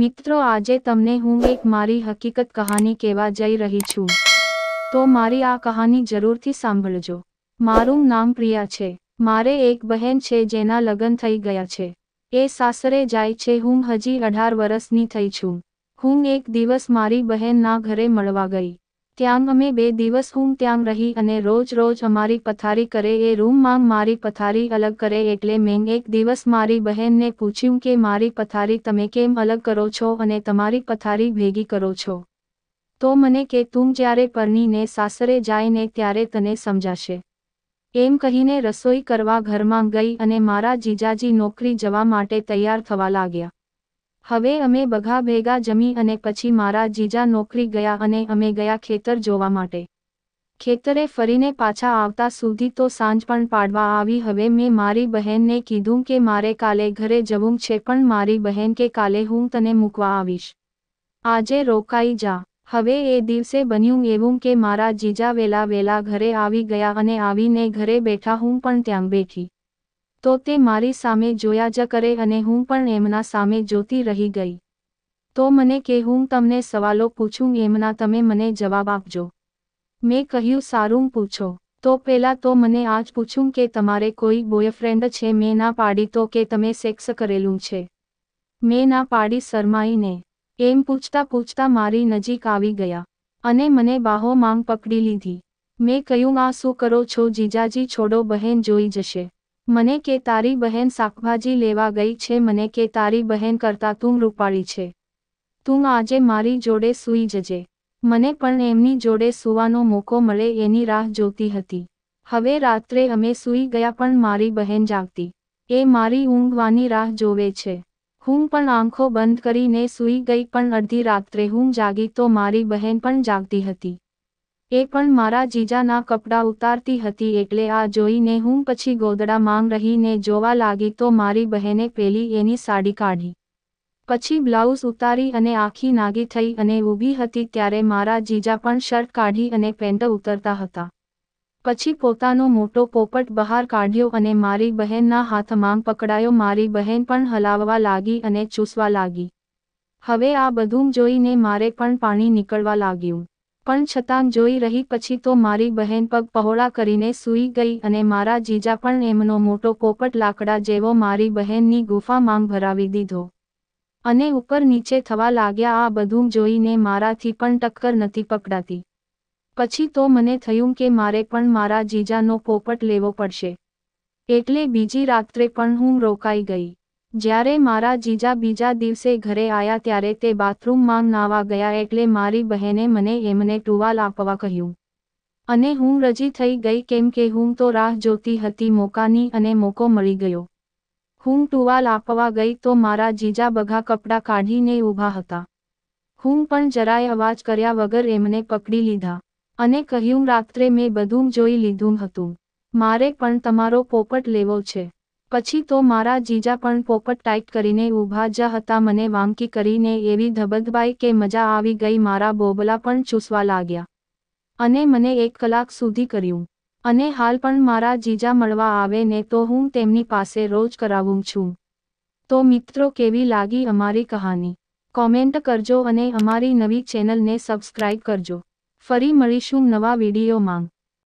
મિત્રો આજે તમને હું એક મારી હકીકત કહાની કહેવા જઈ રહી છું તો મારી આ કહાની જરૂરથી સાંભળજો મારું નામ પ્રિયા છે મારે એક બહેન છે જેના લગ્ન થઈ ગયા છે એ સાસરે જાય છે હું હજી અઢાર વર્ષની થઈ છું હું એક દિવસ મારી બહેનના ઘરે મળવા ગઈ ત્યાં અમે બે દિવસ હું ત્યાં રહી અને રોજ રોજ અમારી પથારી કરે એ રૂમમાં મારી પથારી અલગ કરે એટલે મેં એક દિવસ મારી બહેનને પૂછ્યું કે મારી પથારી તમે કેમ અલગ કરો છો અને તમારી પથારી ભેગી કરો છો તો મને કે તું જ્યારે પરણીને સાસરે જાય ને ત્યારે તને સમજાશે એમ કહીને રસોઈ કરવા ઘરમાં ગઈ અને મારા જીજાજી નોકરી જવા માટે તૈયાર થવા લાગ્યા હવે અમે બઘા ભેગા જમી અને પછી મારા જીજા નોકરી ગયા અને અમે ગયા ખેતર જોવા માટે ખેતરે ફરીને પાછા આવતા સુધી તો સાંજ પણ પાડવા આવી હવે મેં મારી બહેનને કીધું કે મારે કાલે ઘરે જવું છે પણ મારી બહેન કે કાલે હું તને મૂકવા આવીશ આજે રોકાઈ જા હવે એ દિવસે બન્યું એવું કે મારા જીજા વેલા વેલા ઘરે આવી ગયા અને આવીને ઘરે બેઠા હું પણ ત્યાં બેઠી તો તે મારી સામે જોયા જ કરે અને હું પણ એમના સામે જોતી રહી ગઈ તો મને કે હું તમને સવાલો પૂછું એમના તમે મને જવાબ આપજો મેં કહ્યું સારું પૂછો તો પહેલાં તો મને આજ પૂછું કે તમારે કોઈ બોયફ્રેન્ડ છે મેં ના પાડી તો કે તમે સેક્સ કરેલું છે મેં ના પાડી શરમાઈને એમ પૂછતા પૂછતા મારી નજીક આવી ગયા અને મને બાહો માંગ પકડી લીધી મેં કહ્યું આ શું કરો છો જીજાજી છોડો બહેન જોઈ જશે મને કે તારી બહેન શાકભાજી લેવા ગઈ છે મને કે તારી બહેન કરતાં તું રૂપાળી છે તું આજે મારી જોડે સૂઈ જજે મને પણ એમની જોડે સૂવાનો મોકો મળે એની રાહ જોતી હતી હવે રાત્રે અમે સૂઈ ગયા પણ મારી બહેન જાગતી એ મારી ઊંઘવાની રાહ જોવે છે હું પણ આંખો બંધ કરીને સૂઈ ગઈ પણ અડધી રાત્રે હું જાગી તો મારી બહેન પણ જાગતી હતી એ પણ મારા જીજાના કપડાં ઉતારતી હતી એટલે આ જોઈને હું પછી ગોદડા માંગ રહીને જોવા લાગી તો મારી બહેને પેલી એની સાડી કાઢી પછી બ્લાઉઝ ઉતારી અને આખી નાગી થઈ અને ઊભી હતી ત્યારે મારા જીજા પણ શર્ટ કાઢી અને પેન્ટ ઉતરતા હતા પછી પોતાનો મોટો પોપટ બહાર કાઢ્યો અને મારી બહેનના હાથમાં પકડાયો મારી બહેન પણ હલાવવા લાગી અને ચૂસવા લાગી હવે આ બધું જોઈને મારે પણ પાણી નીકળવા લાગ્યું પણ છતાં જોઈ રહી પછી તો મારી બહેન પગ પહોળા કરીને સૂઈ ગઈ અને મારા જીજા પણ એમનો મોટો પોપટ લાકડા જેવો મારી બહેનની ગુફા માંગ ભરાવી દીધો અને ઉપર નીચે થવા લાગ્યા આ બધું જોઈને મારાથી પણ ટક્કર નથી પકડાતી પછી તો મને થયું કે મારે પણ મારા જીજાનો પોપટ લેવો પડશે એટલે બીજી રાત્રે પણ હું રોકાઈ ગઈ જ્યારે મારા જીજા બીજા દિવસે ઘરે આયા ત્યારે તે બાથરૂમમાં નાવા ગયા એટલે મારી બહેને મને એમને ટુવાલ આપવા કહ્યું અને હું રજી થઈ ગઈ કેમ કે હું તો રાહ જોતી હતી મોકાની અને મોકો મળી ગયો હું ટુવાલ આપવા ગઈ તો મારા જીજા બઘા કપડાં કાઢીને ઊભા હતા હું પણ જરાય અવાજ કર્યા વગર એમને પકડી લીધા અને કહ્યું રાત્રે મેં બધું જોઈ લીધું હતું મારે પણ તમારો પોપટ લેવો છે પછી તો મારા જીજા પણ પોપટ ટાઈટ કરીને ઊભા જ હતા મને વાંકી કરીને એવી ધબધબાઈ કે મજા આવી ગઈ મારા બોબલા પણ ચૂસવા લાગ્યા અને મને એક કલાક સુધી કર્યું અને હાલ પણ મારા જીજા મળવા આવે ને તો હું તેમની પાસે રોજ કરાવું છું તો મિત્રો કેવી લાગી અમારી કહાની કોમેન્ટ કરજો અને અમારી નવી ચેનલને સબસ્ક્રાઈબ કરજો ફરી મળીશું નવા વિડીયો માંગ